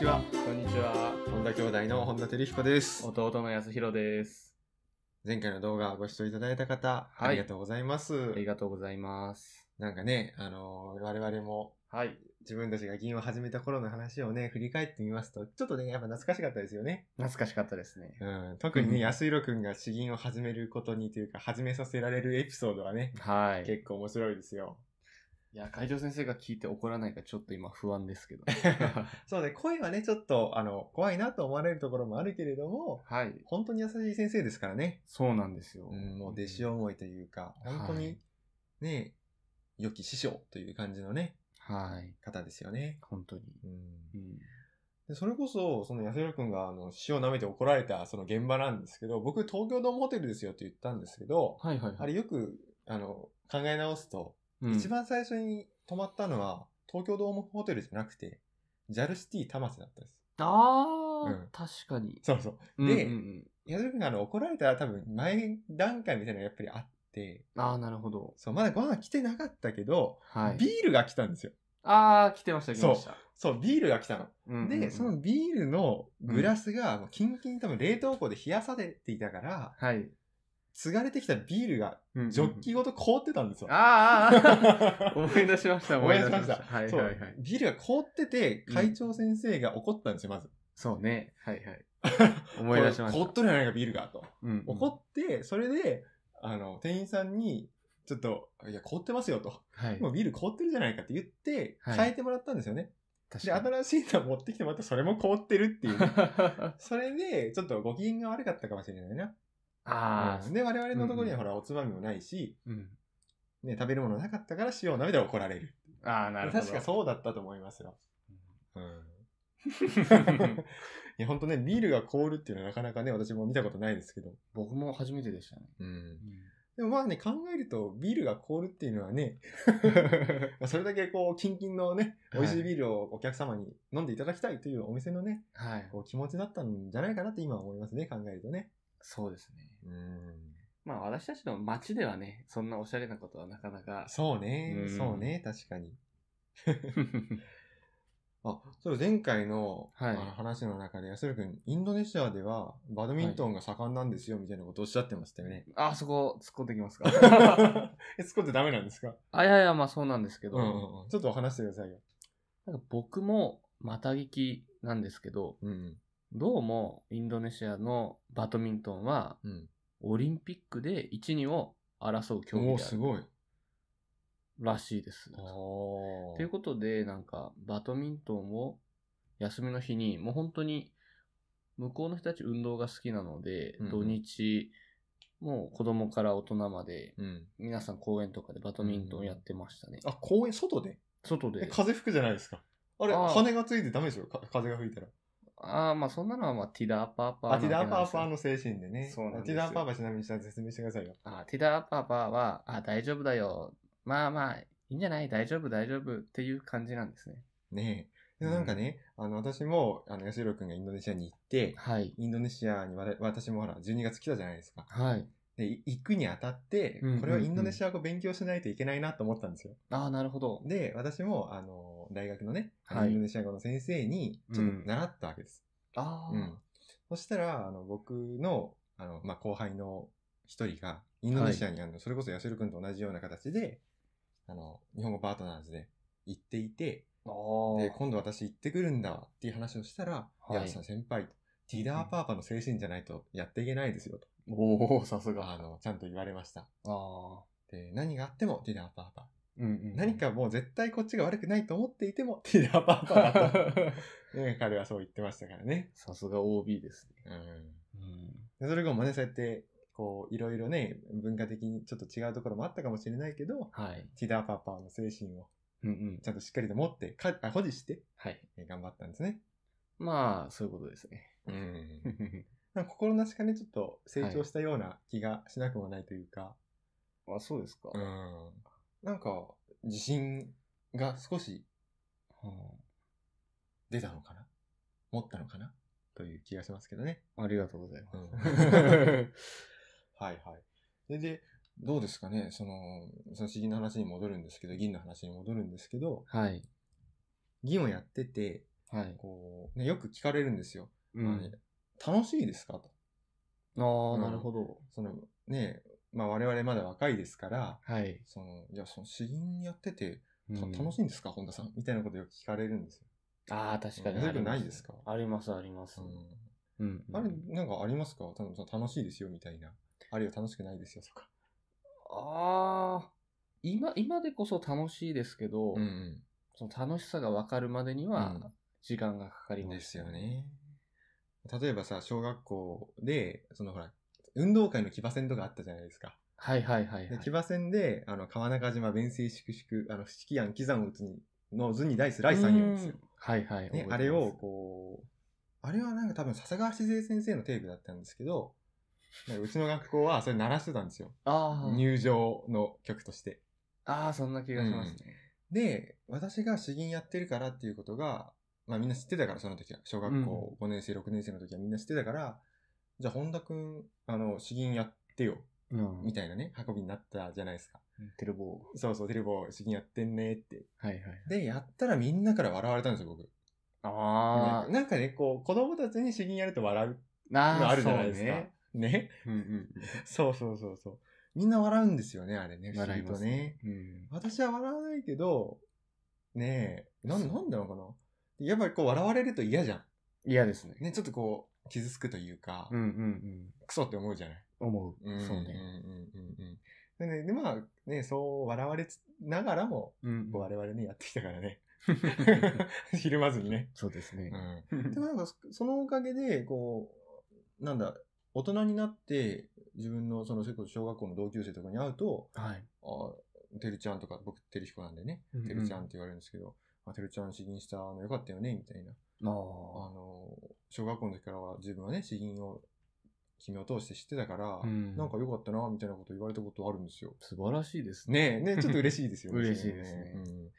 ちは。こんにちは。本田兄弟の本田照彦です。弟の康弘です。前回の動画ご視聴いただいた方、はい、ありがとうございます。ありがとうございます。なんかね、あのー、我々も、はい。自分たちが議員を始めた頃の話をね、振り返ってみますと、ちょっとね、やっぱ懐かしかったですよね。懐かしかったですね。うん。特にね、安弘くんが詩吟を始めることにというか、始めさせられるエピソードはね、はい。結構面白いですよ。いや、会長先生が聞いて怒らないかちょっと今不安ですけど。そうね、声はね、ちょっと、あの、怖いなと思われるところもあるけれども、はい。本当に優しい先生ですからね。そうなんですよ。うん、もう弟子思いというか、本当に、はい、ね、良き師匠という感じのね、はい。方ですよね。本当に。うん。うんで、それこそ、その安弘君が、あの、塩を舐めて怒られた、その現場なんですけど、僕、東京ドームホテルですよって言ったんですけど、はいはい、はい、あれよく、あの、考え直すと、うん、一番最初に泊まったのは、東京ドームホテルじゃなくて、ジャルシティ玉瀬だったんです。ああ、うん、確かに。そうそう。で、矢島君があの怒られたら多分前段階みたいなのがやっぱりあって。ああ、なるほど。そう、まだご飯来てなかったけど、はい、ビールが来たんですよ。ああ、来てました、来ました。そう、ビールが来たの。うんうんうん、で、そのビールのグラスが、キンキン多分冷凍庫で冷やされていたから、はい、継がれてきたビールが、ジョッキごと凍ってたんですよ。うんうん、ああ、思い出しました、思い出しました。はいはいはい。ビールが凍ってて、会長先生が怒ったんですよ、まず。そうね。はいはい。思い出しました。凍っとるじゃないか、ビールが、と。うん、怒って、それで、あの、店員さんに、ちょっと、いや、凍ってますよ、と。はい、もうビール凍ってるじゃないかって言って、変えてもらったんですよね。で、新しいの持ってきてまたそれも凍ってるっていう、ね。それで、ちょっとご機嫌が悪かったかもしれないな。ああ、うん、で、我々のところにはほら、おつまみもないし、うん、ね、食べるものなかったから塩鍋で怒られる。ああ、なるほど。確かそうだったと思いますよ。うん。いや、ほんとね、ビールが凍るっていうのはなかなかね、私も見たことないですけど。僕も初めてでしたね。うん。でもまあね、考えると、ビールが凍るっていうのはね それだけこう、キンキンのね、美味しいビールをお客様に飲んでいただきたいというお店のね、はい、こう気持ちだったんじゃないかなって今思いますね、考えるとね。そうですね。うん。まあ私たちの街ではね、そんなおしゃれなことはなかなか。そうね、うん、そうね、確かに。あ、そう、前回の,、はい、の話の中で、安田君、インドネシアではバドミントンが盛んなんですよ、みたいなことをおっしゃってましたよね。はい、あ、そこ、突っ込んできますか。え、突っ込んでダメなんですかあ、いやいや、まあそうなんですけど。うんうんうん、ちょっと話してくださいよ。なんか僕も、また聞きなんですけど、うん、どうも、インドネシアのバドミントンは、うん。オリンピックで1、2を争う競技すごい。らしいです。ということで、なんか、バドミントンを休みの日に、もう本当に、向こうの人たち運動が好きなので、うん土日、もう子供から大人まで、うん。皆さん公園とかでバドミントンやってましたね。あ、公園、外で外で。風吹くじゃないですか。あれ、あ羽がついてダメでしょ風が吹いたら。ああ、まあそんなのは、まあ、ティダーパーパー、あ、ティダーパーパーの精神でね。そうなんですティダーパーパーちなみに説明してくださいよ。あティダーパーパーは、あ大丈夫だよ。まあまあ、いいんじゃない大丈夫、大丈夫っていう感じなんですね。ねえ。でもなんかね、うん、あの、私も、あの、吉弘くんがインドネシアに行って、はい。インドネシアにわ私もほら、12月来たじゃないですか。はい。で、行くにあたって、これはインドネシア語勉強しないといけないなと思ったんですよ。ああ、なるほど。で、私も、あの、大学のね、インドネシア語の先生に、ちょっと習ったわけです。うん、ああ、うん。そしたら、あの、僕の、あの、まあ、後輩の一人が、インドネシアにあの、それこそヤシル君と同じような形で、あの、日本語パートナーズで行っていて、で、今度私行ってくるんだっていう話をしたら、はい、いや、先輩、ティダーパーパの精神じゃないとやっていけないですよと。おお、さすが。あの、ちゃんと言われました。あで、何があってもティラパーパー。うんうん、何かもう絶対こっちが悪くないと思っていてもティラパーパーだと、ね、彼はそう言ってましたからねさすが OB ですね、うんうん、それがもねそうやってこういろいろね文化的にちょっと違うところもあったかもしれないけど、はい、ティラパーパーの精神をちゃんとしっかりと持ってか保持して、はい、頑張ったんですねまあそういうことですね、うん なんか心なしかね、ちょっと成長したような気がしなくもないというか。はい、あ、そうですか。うん。なんか、自信が少し、うん、出たのかな持ったのかなという気がしますけどね。ありがとうございます。うん、はいはい。で、で、どうですかねその、その詩の話に戻るんですけど、銀の話に戻るんですけど、はい。銀をやってて、はい。こう、ね、よく聞かれるんですよ。うん、楽しいですかと。ああ、なるほど。そのね、まあ我々まだ若いですから、はい。その、いや、その詩吟やってて、た楽しいんですか、本田さんみたいなことよく聞かれるんですよ。ああ、確かに。よくないですかあります、あります。うん。あれ、なんかありますか多分楽しいですよ、みたいな。あるいは楽しくないですよ、とか。ああ、今、今でこそ楽しいですけど、うん、その楽しさがわかるまでには、時間がかかります。ですよね。例えばさ、小学校で、そのほら、運動会の騎馬戦とかあったじゃないですか。はいはいはい、はい、騎馬戦で、あの、川中島弁正粛々、あの、式案喜山を打つに、の図に大スライさん言うんですよ。はいはい。あれを、こう、あれはなんか多分笹川静江先生のテープだったんですけど、うちの学校はそれ鳴らしてたんですよ。入場の曲として。ああ、そんな気がしますね。うん、で、私が詩吟やってるからっていうことが、まあみんな知ってたから、その時は。小学校5年生、6年生の時はみんな知ってたから、じゃあ本田くん、あの、詩吟やってよ。みたいなね、運びになったじゃないですか。テレボー。そうそう、テレボー、詩吟やってんねって。はいはい。で、やったらみんなから笑われたんですよ、僕。ああ。なんかね、こう、子供たちに詩吟やると笑うのあるじゃないですか。ね。うんうん。そうそうそうそう。みんな笑うんですよね、あれね。笑思とね。うん、私は笑わないけど、ねえ、な、なんでのかなやっぱりこう笑われると嫌じゃん。嫌ですね。ね、ちょっとこう、傷つくというか、うんうんうん。クソって思うじゃない思う。そうね。んうんうんで、でまあ、ね、そう笑われつながらも、うん我々ね、やってきたからね。ひるまずにね。そうですね。うん。でもなんか、そのおかげで、こう、なんだ、大人になって、自分のその、こ小学校の同級生とかに会うと、はい。あてるちゃんとか、僕、てるひこなんでね、うんてるちゃんって言われるんですけど、あ、てるちゃん詩吟したのよかったよね、みたいな。あの、小学校の時からは自分はね、詩吟を君を通して知ってたから、うん、なんか良かったな、みたいなこと言われたことあるんですよ。素晴らしいですね。ねねちょっと嬉しいですよね。嬉しいですね。うん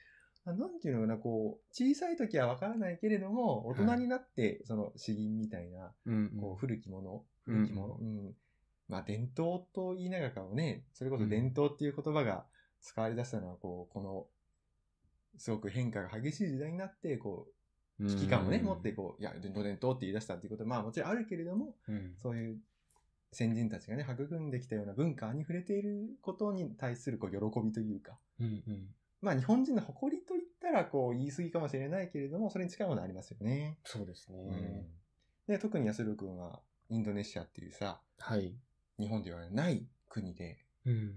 なんていうのかな、こう、小さい時はわからないけれども、大人になって、その詩吟みたいな、うんうん、こう古きもの、古きもの、うん、うん、まあ伝統と言いながらかもね、それこそ伝統っていう言葉が使われ出したのは、こう、このすごく変化が激しい時代になって、こう、危機感をね、持って、こう、いや、伝統伝統って言い出したっていうことは、まあもちろんあるけれども、そういう先人たちがね、育んできたような文化に触れていることに対する、こう、喜びというか、まあ日本人の誇りといったら、こう、言い過ぎかもしれないけれども、それに近いものありますよね。そうですね。で、特に安郎君は、インドネシアっていうさ、はい。日本ではない国で、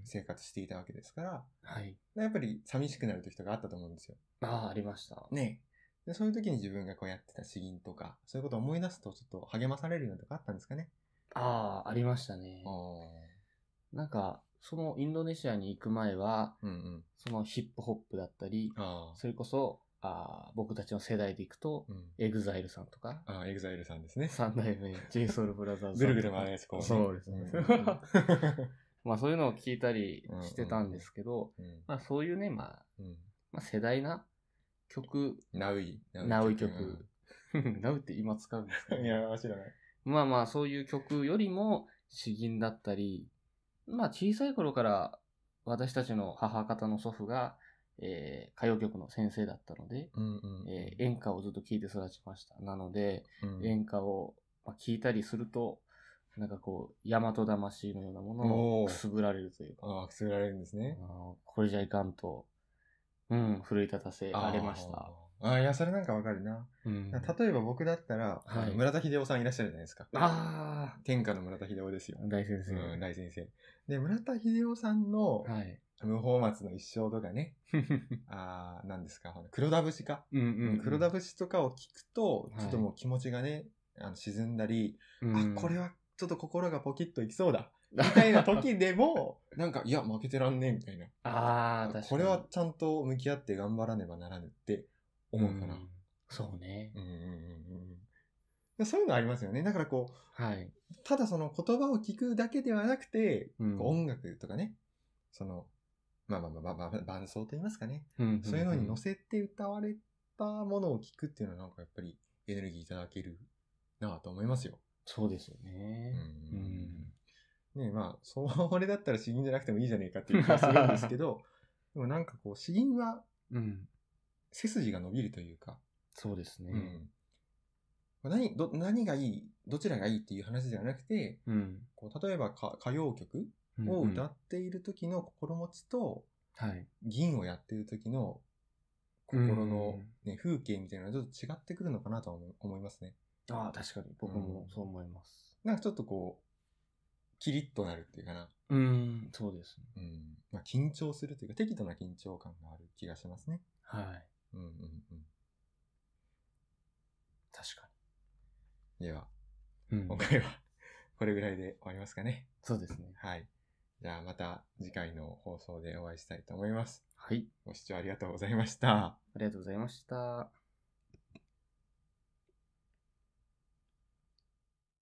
生活していたわけですから、はい。やっぱり寂しくなる時とかあったと思うんですよ。ああ、ありました。ねで。そういう時に自分がこうやってた詩吟とか、そういうことを思い出すとちょっと励まされるようなとかあったんですかね。ああ、ありましたね。なんか、そのインドネシアに行く前は、うんうん、そのヒップホップだったり、それこそあ僕たちの世代で行くと、エグザイルさんとか。あエグザイルさんですね。三代目、j ソ o u l b r o t h e さん。ぐるぐる回るやつ、こう、ね。そうですね。まあそういうのを聞いたりしてたんですけど、うんうんうん、まあそういうね、まあ、うん、まあ世代な曲。ナウイ。ナウイ曲。ナウって今使うんですか、ね、いや、知らない。まあまあそういう曲よりも詩吟だったり、まあ小さい頃から私たちの母方の祖父が、えー、歌謡曲の先生だったので、うんうん、えー、演歌をずっと聴いて育ちました。なので、うん、演歌を聴いたりすると、なんかこう、大和魂のようなものをくすぶられるというか。ああ、くすぶられるんですね。これじゃいかんと、うん、奮い立たせられました。ああ、いや、それなんかわかるな。うん、例えば僕だったら、はい、村田秀夫さんいらっしゃるじゃないですか。ああ。天下の村田秀夫ですよ。大先生。うん、大先生。で、村田秀夫さんの、はい、無法松の一生とかね。ああ、なんですか。黒田節か。うんうん、うん、黒田節とかを聞くと、ちょっともう気持ちがね、あの沈んだり、はい、あ、これはちょっと心がポキッといきそうだ。みたいな時でも、なんか、いや、負けてらんねえ、みたいな。ああ、確かに。これはちゃんと向き合って頑張らねばならぬって思うから。そうね。うんうんうん。そういうのありますよね。だからこう、はい、ただその言葉を聞くだけではなくて、うん、音楽とかね、その、まあまあまあまあ、伴奏と言いますかね、うんうんうん、そういうのに乗せて歌われたものを聞くっていうのはなんかやっぱりエネルギーいただけるなと思いますよ。そうですよね。うん。ねまあ、それだったら死因じゃなくてもいいじゃねえかっていう気がするんですけど、でもなんかこう、死因は、うん。背筋が伸びるというか。そうですね。うん何ど何がいいどちらがいいっていう話ではなくて、うん、こう例えば歌謡曲を歌っている時の心持ちと、うんうん、銀をやってる時の心のね、うん、風景みたいなのはちょっと違ってくるのかなと思いますね。ああ、確かに。僕もそう思います。なんかちょっとこう、キリッとなるっていうかな。うん、そうですね。うん。まあ、緊張するというか、適度な緊張感がある気がしますね。はい。うんうんうん。確かに。では、うん、今回は これぐらいで終わりますかね。そうですね。はい。じゃあまた次回の放送でお会いしたいと思います。はい。ご視聴ありがとうございました。ありがとうございました。